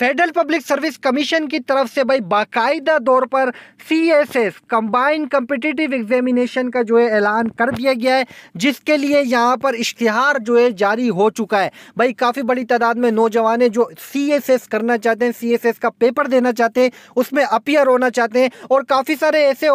federal public service commission की तरफ से भाई बाकायदा तौर पर C S S combined competitive examination का जो है ऐलान कर दिया गया है जिसके लिए यहाँ पर इश्तहार जो है जारी हो चुका है भाई काफ़ी बड़ी तादाद में नौजवान जो सी एस एस करना चाहते हैं सी एस एस का पेपर देना चाहते हैं उसमें अपियर होना चाहते हैं और काफ़ी सारे ऐसे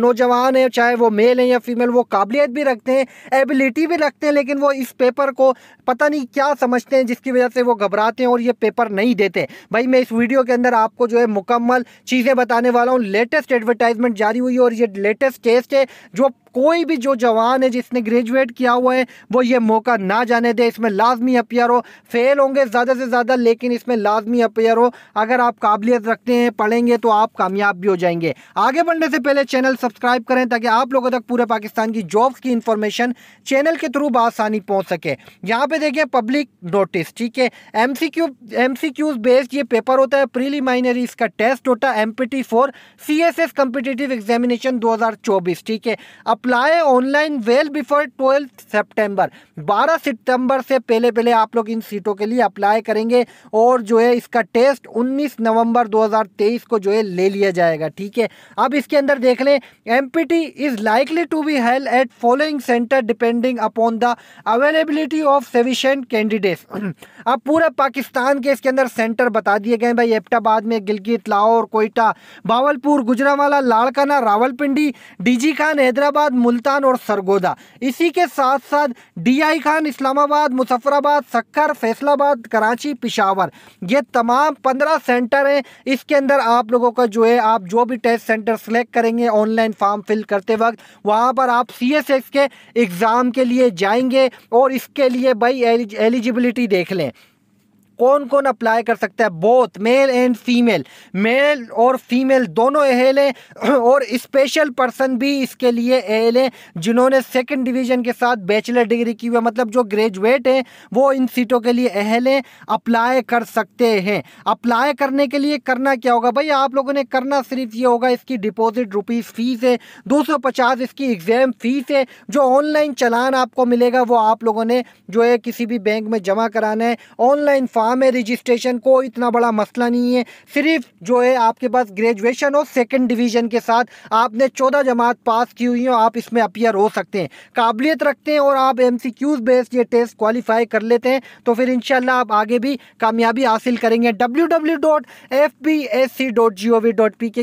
नौजवान हैं चाहे वो मेल हैं या फीमेल वो काबिलियत भी रखते हैं एबिलिटी भी रखते हैं लेकिन वो इस पेपर को पता नहीं क्या समझते हैं जिसकी वजह से वो घबराते हैं और ये पेपर नहीं देते भाई मैं इस वीडियो के अंदर आपको जो है मुकम्मल चीज़ें बताने वाला हूँ लेटेस्ट एडवर्टाइजमेंट जारी हुई है और ये लेटेस्ट टेस्ट है जो कोई भी जो जवान है जिसने ग्रेजुएट किया हुआ है वो ये मौका ना जाने दे इसमें लाजमी अपियर हो फेल होंगे ज़्यादा से ज़्यादा लेकिन इसमें लाजमी अपियर हो अगर आप काबिलियत रखते हैं पढ़ेंगे तो आप कामयाब भी हो जाएंगे आगे बढ़ने से पहले चैनल सब्सक्राइब करें ताकि आप लोगों तक पूरे पाकिस्तान की जॉब्स की इन्फॉर्मेशन चैनल के थ्रू बसानी पहुँच सके यहाँ पर देखिए पब्लिक नोटिस ठीक है M C Q M C Qs based ये पेपर होता है प्रीलिमाइनरी इसका टेस्ट होता है M P T for C S S competitive examination दो हज़ार चौबीस ठीक है अब apply online well before twelfth September बारह सितंबर से पहले पहले आप लोग इन सीटों के लिए अप्लाई करेंगे और जो है इसका टेस्ट उन्नीस नवंबर तेईस को जो है ले लिया जाएगा ठीक है अब इसके अंदर देख लें M P T is likely to be held at following centre depending upon the availability of sufficient candidates अब पूरा पाकिस्तान के इसके अंदर सेंटर बता दिए गए भाई एपटाबाद में गिलगित लाहौर कोयटा बावलपुर गुजरावाला लाड़काना रावलपिंडी डीजी खान हैदराबाद मुल्तान और सरगोदा इसी के साथ साथ डीआई खान इस्लामाबाद मुजफ्फराबाद सक्कर फैसलाबाद कराची पिशावर ये तमाम पंद्रह सेंटर हैं इसके अंदर आप लोगों का जो है आप जो भी टेस्ट सेंटर सेलेक्ट करेंगे ऑनलाइन फॉर्म फिल करते वक्त वहाँ पर आप सी के एग्ज़ाम के लिए जाएंगे और इसके लिए भाई एलिजिबिलिटी देख लें कौन कौन अप्लाई कर सकता है both male and female male और फीमेल दोनों अहल हैं और स्पेशल पर्सन भी इसके लिए एहल हैं जिन्होंने सेकंड डिवीजन के साथ बैचलर डिग्री की हुई मतलब जो ग्रेजुएट हैं वो इन सीटों के लिए अहल हैं अप्लाई कर सकते हैं अप्लाई करने के लिए करना क्या होगा भाई आप लोगों ने करना सिर्फ ये होगा इसकी डिपॉजिट रुपीज़ फ़ीस है दो इसकी एग्ज़ाम फ़ीस है जो ऑनलाइन चलान आपको मिलेगा वो आप लोगों ने जो है किसी भी बैंक में जमा कराना है ऑनलाइन फॉर्म फार्म है रजिस्ट्रेशन को इतना बड़ा मसला नहीं है सिर्फ जो है आपके पास ग्रेजुएशन और सेकेंड डिवीज़न के साथ आपने चौदह जमात पास की हुई है आप इसमें अपियर हो सकते हैं काबिलियत रखते हैं और आप एम बेस्ड ये टेस्ट क्वालिफाई कर लेते हैं तो फिर इन आप आगे भी कामयाबी हासिल करेंगे डब्ल्यू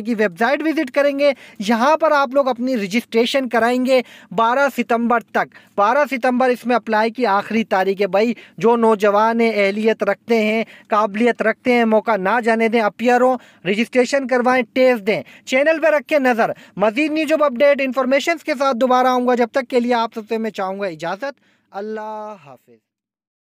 की वेबसाइट विजिट करेंगे यहाँ पर आप लोग अपनी रजिस्ट्रेशन कराएंगे बारह सितम्बर तक बारह सितम्बर इसमें अप्लाई की आखिरी तारीख है भाई जो नौजवान है अहलियत रखते करते हैं काबिलियत रखते हैं मौका ना जाने दें अपियर रजिस्ट्रेशन करवाएं टेस्ट दें चैनल पर रखें नज़र मजीद न्यूज अपडेट इन्फॉर्मेशन के साथ दोबारा आऊँगा जब तक के लिए आप सबसे मैं चाहूँगा इजाज़त अल्लाह हाफिज़